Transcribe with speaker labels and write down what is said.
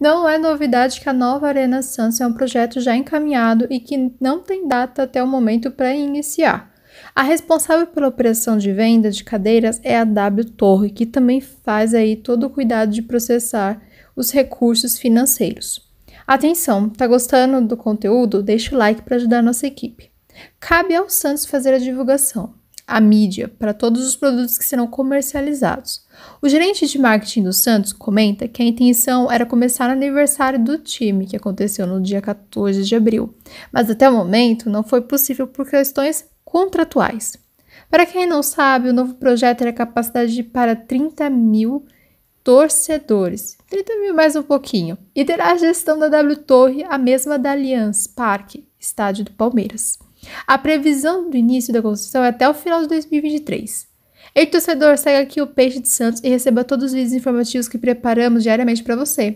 Speaker 1: Não é novidade que a nova Arena Santos é um projeto já encaminhado e que não tem data até o momento para iniciar. A responsável pela operação de venda de cadeiras é a W Torre, que também faz aí todo o cuidado de processar os recursos financeiros. Atenção, tá gostando do conteúdo? Deixa o like para ajudar nossa equipe. Cabe ao Santos fazer a divulgação a mídia para todos os produtos que serão comercializados. O gerente de marketing do Santos comenta que a intenção era começar no aniversário do time, que aconteceu no dia 14 de abril, mas até o momento não foi possível por questões contratuais. Para quem não sabe, o novo projeto era capacidade para 30 mil torcedores, 30 mil mais um pouquinho, e terá a gestão da W Torre, a mesma da Allianz Parque, estádio do Palmeiras. A previsão do início da construção é até o final de 2023. Ei, torcedor, segue aqui o Peixe de Santos e receba todos os vídeos informativos que preparamos diariamente para você.